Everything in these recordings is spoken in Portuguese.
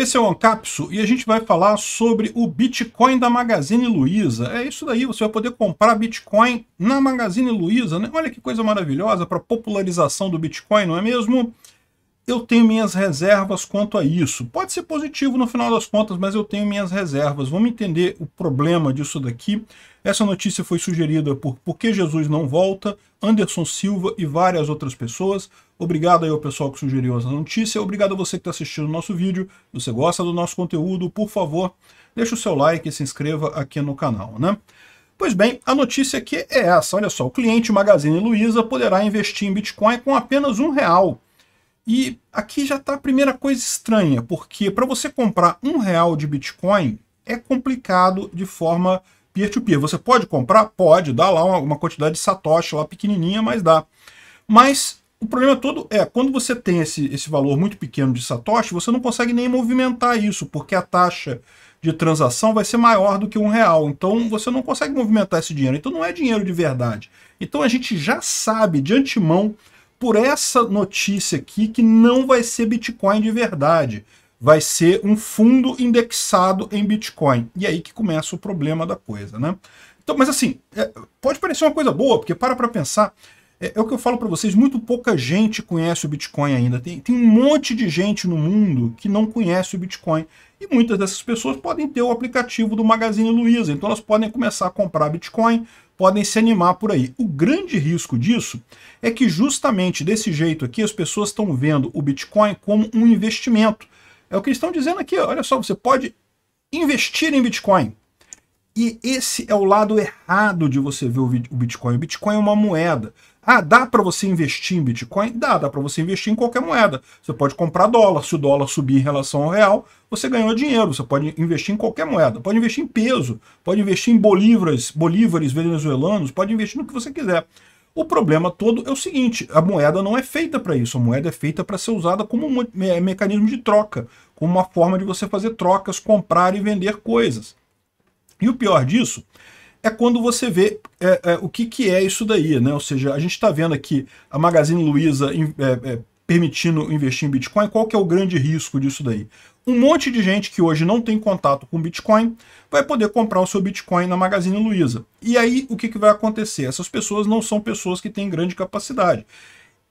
Esse é o Ancapsu e a gente vai falar sobre o Bitcoin da Magazine Luiza. É isso daí, você vai poder comprar Bitcoin na Magazine Luiza, né? Olha que coisa maravilhosa para popularização do Bitcoin, não é mesmo? Eu tenho minhas reservas quanto a isso. Pode ser positivo no final das contas, mas eu tenho minhas reservas. Vamos entender o problema disso daqui. Essa notícia foi sugerida por Por que Jesus não volta? Anderson Silva e várias outras pessoas. Obrigado aí ao pessoal que sugeriu essa notícia, obrigado a você que está assistindo o nosso vídeo. Se você gosta do nosso conteúdo, por favor, deixe o seu like e se inscreva aqui no canal, né? Pois bem, a notícia aqui é essa, olha só, o cliente Magazine Luiza poderá investir em Bitcoin com apenas um real. E aqui já está a primeira coisa estranha, porque para você comprar um real de Bitcoin é complicado de forma peer-to-peer. -peer. Você pode comprar? Pode, dá lá uma, uma quantidade de satoshi lá pequenininha, mas dá. Mas o problema todo é, quando você tem esse, esse valor muito pequeno de satoshi, você não consegue nem movimentar isso, porque a taxa de transação vai ser maior do que um real. Então você não consegue movimentar esse dinheiro. Então não é dinheiro de verdade. Então a gente já sabe de antemão, por essa notícia aqui, que não vai ser Bitcoin de verdade vai ser um fundo indexado em Bitcoin. E é aí que começa o problema da coisa, né? Então, mas assim, é, pode parecer uma coisa boa, porque para para pensar, é, é, o que eu falo para vocês, muito pouca gente conhece o Bitcoin ainda. Tem, tem um monte de gente no mundo que não conhece o Bitcoin. E muitas dessas pessoas podem ter o aplicativo do Magazine Luiza, então elas podem começar a comprar Bitcoin, podem se animar por aí. O grande risco disso é que justamente desse jeito aqui as pessoas estão vendo o Bitcoin como um investimento é o que eles estão dizendo aqui. Olha só, você pode investir em Bitcoin. E esse é o lado errado de você ver o Bitcoin. O Bitcoin é uma moeda. Ah, dá para você investir em Bitcoin? Dá, dá para você investir em qualquer moeda. Você pode comprar dólar, se o dólar subir em relação ao real, você ganhou dinheiro. Você pode investir em qualquer moeda. Pode investir em peso, pode investir em bolívares, bolívares venezuelanos, pode investir no que você quiser. O problema todo é o seguinte: a moeda não é feita para isso. A moeda é feita para ser usada como um me é, mecanismo de troca, como uma forma de você fazer trocas, comprar e vender coisas. E o pior disso é quando você vê é, é, o que, que é isso daí, né? Ou seja, a gente está vendo aqui a Magazine Luiza é, é, permitindo investir em Bitcoin. Qual que é o grande risco disso daí? Um monte de gente que hoje não tem contato com Bitcoin vai poder comprar o seu Bitcoin na Magazine Luiza. E aí o que, que vai acontecer? Essas pessoas não são pessoas que têm grande capacidade.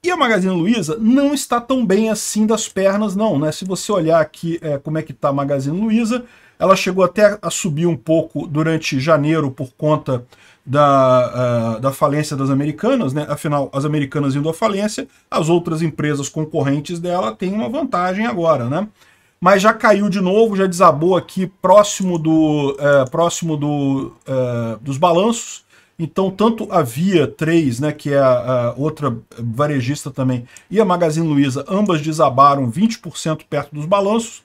E a Magazine Luiza não está tão bem assim das pernas, não, né? Se você olhar aqui é, como é que está a Magazine Luiza, ela chegou até a subir um pouco durante janeiro por conta da, uh, da falência das americanas, né? Afinal, as americanas indo à falência, as outras empresas concorrentes dela têm uma vantagem agora, né? mas já caiu de novo, já desabou aqui próximo, do, é, próximo do, é, dos balanços. Então, tanto a Via 3, né, que é a, a, outra varejista também, e a Magazine Luiza, ambas desabaram 20% perto dos balanços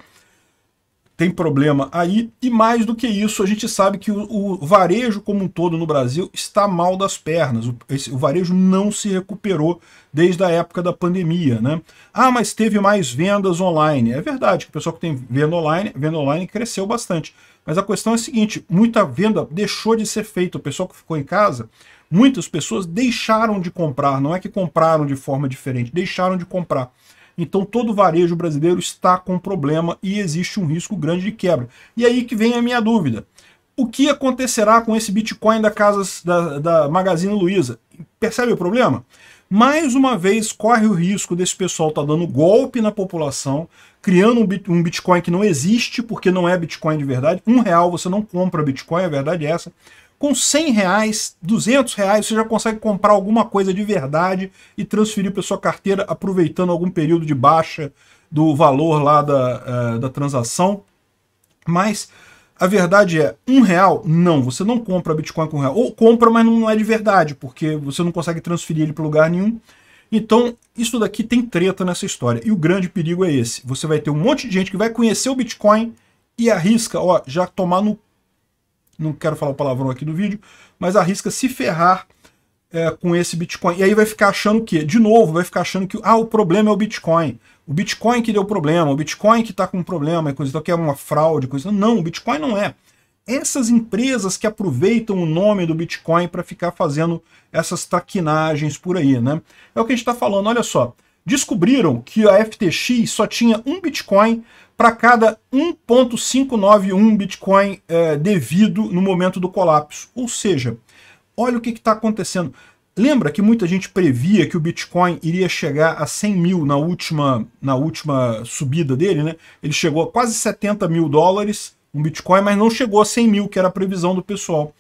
tem problema aí. E mais do que isso, a gente sabe que o, o varejo como um todo no Brasil está mal das pernas. O, esse, o, varejo não se recuperou desde a época da pandemia. Né? Ah, mas teve mais vendas online. É verdade que o pessoal que tem venda online, venda online cresceu bastante. Mas a questão é a seguinte, muita venda deixou de ser feita. O pessoal que ficou em casa, muitas pessoas deixaram de comprar. Não é que compraram de forma diferente, deixaram de comprar. Então todo varejo brasileiro está com problema e existe um risco grande de quebra. E aí que vem a minha dúvida. O que acontecerá com esse Bitcoin da casa da, da Magazine Luiza? Percebe o problema? mais uma vez corre o risco desse pessoal estar tá dando golpe na população, criando um Bitcoin que não existe, porque não é Bitcoin de verdade. Um real você não compra Bitcoin, a verdade é essa com 100 reais, 200 reais, você já consegue comprar alguma coisa de verdade e transferir para sua carteira, aproveitando algum período de baixa do valor lá da, uh, da transação. Mas a verdade é, um real, não, você não compra Bitcoin com um real. Ou compra, mas não é de verdade, porque você não consegue transferir ele para lugar nenhum. Então, isso daqui tem treta nessa história. E o grande perigo é esse. Você vai ter um monte de gente que vai conhecer o Bitcoin e arrisca, ó, já tomar no não quero falar o palavrão aqui do vídeo, mas arrisca se ferrar é, com esse Bitcoin. E aí vai ficar achando que, de novo, vai ficar achando que ah, o problema é o Bitcoin. O Bitcoin que deu problema, o Bitcoin que está com problema, coisa então, que é uma fraude, coisa Não, o Bitcoin não é. Essas empresas que aproveitam o nome do Bitcoin para ficar fazendo essas taquinagens por aí, né? É o que a gente está falando, olha só. Descobriram que a FTX só tinha um Bitcoin para cada 1,591 Bitcoin é, devido no momento do colapso. Ou seja, olha o que está acontecendo. Lembra que muita gente previa que o Bitcoin iria chegar a 100 mil na última, na última subida dele, né? Ele chegou a quase 70 mil dólares, um Bitcoin, mas não chegou a 100 mil, que era a previsão do pessoal.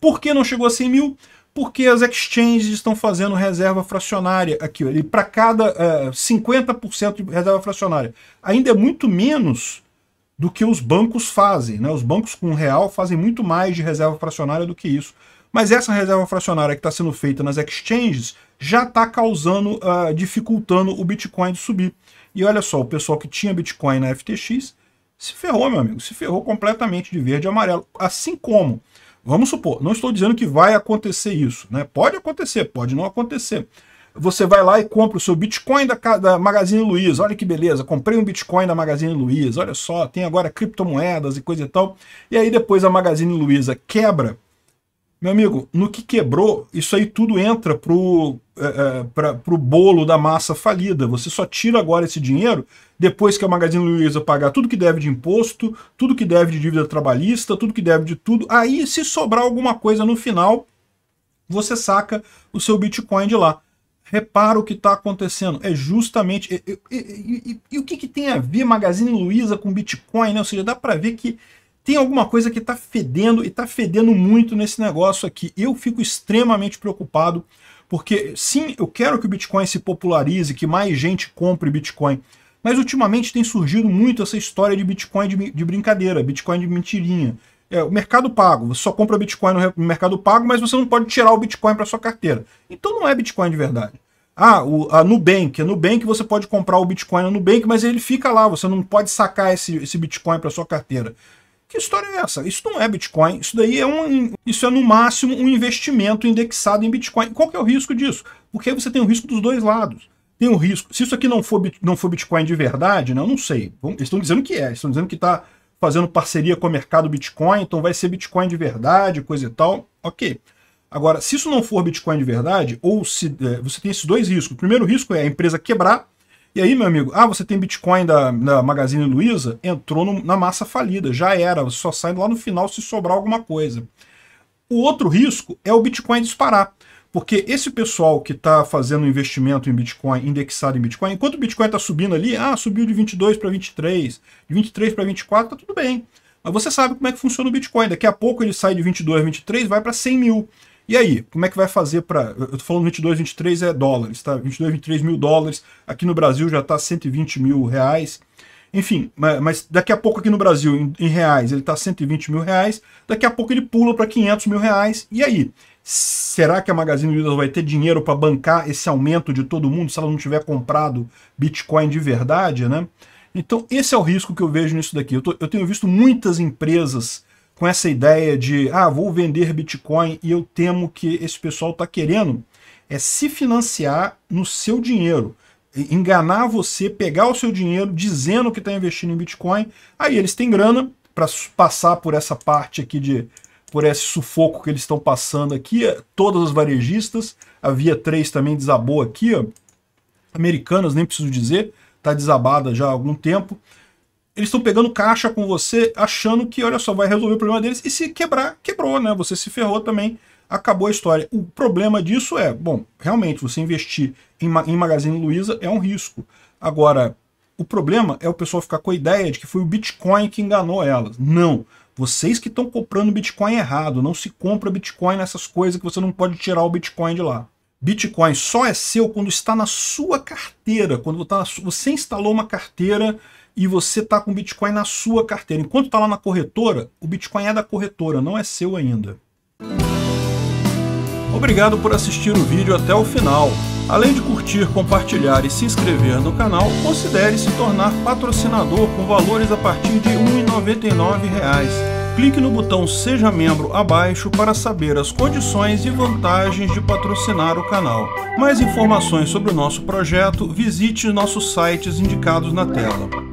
Por que não chegou a 100 mil? porque as exchanges estão fazendo reserva fracionária aqui. E para cada é, 50% de reserva fracionária. Ainda é muito menos do que os bancos fazem. Né? Os bancos com real fazem muito mais de reserva fracionária do que isso. Mas essa reserva fracionária que está sendo feita nas exchanges já está causando, uh, dificultando o Bitcoin de subir. E olha só, o pessoal que tinha Bitcoin na FTX se ferrou, meu amigo, se ferrou completamente de verde e amarelo. Assim como Vamos supor, não estou dizendo que vai acontecer isso, né? Pode acontecer, pode não acontecer. Você vai lá e compra o seu Bitcoin da, da Magazine Luiza, olha que beleza, comprei um Bitcoin da Magazine Luiza, olha só, tem agora criptomoedas e coisa e tal. E aí depois a Magazine Luiza quebra meu amigo, no que quebrou, isso aí tudo entra para o é, é pro bolo da massa falida. Você só tira agora esse dinheiro depois que a Magazine Luiza pagar tudo que deve de imposto, tudo que deve de dívida trabalhista, tudo que deve de tudo. Aí, se sobrar alguma coisa no final, você saca o seu Bitcoin de lá. Repara o que está acontecendo. É justamente... E, e, e, e o que, que, tem a ver Magazine Luiza com Bitcoin? Né? Ou seja, dá para ver que tem alguma coisa que está fedendo e está fedendo muito nesse negócio aqui. Eu fico extremamente preocupado, porque sim, eu quero que o Bitcoin se popularize, que mais gente compre Bitcoin, mas ultimamente tem surgido muito essa história de Bitcoin de, de brincadeira, Bitcoin de mentirinha. É, o mercado pago, você só compra Bitcoin no mercado pago, mas você não pode tirar o Bitcoin para sua carteira. Então não é Bitcoin de verdade. Ah, o, a Nubank. A Nubank você pode comprar o Bitcoin no Nubank, mas ele fica lá, você não pode sacar esse, esse Bitcoin para sua carteira. Que história é essa? Isso não é Bitcoin. Isso daí é um. Isso é no máximo um investimento indexado em Bitcoin. Qual que é o risco disso? Porque aí você tem o risco dos dois lados. Tem o risco. Se isso aqui não for, não for Bitcoin de verdade, né? Eu não sei. Eles estão dizendo que é. Eles estão dizendo que está fazendo parceria com o mercado Bitcoin, então vai ser Bitcoin de verdade, coisa e tal. Ok. Agora, se isso não for Bitcoin de verdade, ou se é, você tem esses dois riscos. O primeiro risco é a empresa quebrar e aí, meu amigo, ah, você tem Bitcoin da, da Magazine Luiza? Entrou no, na massa falida, já era, só sai lá no final se sobrar alguma coisa. O outro risco é o Bitcoin disparar. Porque esse pessoal que está fazendo investimento em Bitcoin, indexado em Bitcoin, enquanto o Bitcoin está subindo ali, ah, subiu de 22 para 23, de 23 para 24, tá tudo bem. Mas você sabe como é que funciona o Bitcoin. Daqui a pouco ele sai de 22 a 23, vai para 100 mil. E aí, como é que vai fazer para... Eu tô falando 22, 23 é dólares, tá? 22, 23 mil dólares. Aqui no Brasil já tá 120 mil reais. Enfim, mas daqui a pouco aqui no Brasil, em, reais, ele tá 120 mil reais. Daqui a pouco ele pula para 500 mil reais. E aí? Será que a Magazine Luiza vai ter dinheiro para bancar esse aumento de todo mundo se ela não tiver comprado Bitcoin de verdade, né? Então, esse é o risco que eu vejo nisso daqui. Eu, tô, eu tenho visto muitas empresas com essa ideia de ah, vou vender Bitcoin e eu temo que esse pessoal está querendo é se financiar no seu dinheiro, enganar você, pegar o seu dinheiro dizendo que está investindo em Bitcoin, aí eles têm grana para passar por essa parte aqui de por esse sufoco que eles estão passando aqui, eh, todas as varejistas, a Via 3 também desabou aqui, ó. Americanas, nem preciso dizer, está desabada já há algum tempo eles estão pegando caixa com você, achando que, olha só, vai resolver o problema deles. E se quebrar, quebrou, né? Você se ferrou também, acabou a história. O problema disso é, bom, realmente, você investir em, em Magazine Luiza é um risco. Agora, o problema é o pessoal ficar com a ideia de que foi o Bitcoin que enganou elas. Não. Vocês que estão comprando Bitcoin errado. Não se compra Bitcoin nessas coisas que você não pode tirar o Bitcoin de lá. Bitcoin só é seu quando está na sua carteira. Quando tá sua... você instalou uma carteira e você está com Bitcoin na sua carteira. Enquanto está lá na corretora, o Bitcoin é da corretora, não é seu ainda. Obrigado por assistir o vídeo até o final. Além de curtir, compartilhar e se inscrever no canal, considere se tornar patrocinador com valores a partir de R$ 1,99 clique no botão Seja Membro abaixo para saber as condições e vantagens de patrocinar o canal. Mais informações sobre o nosso projeto, visite nossos sites indicados na tela.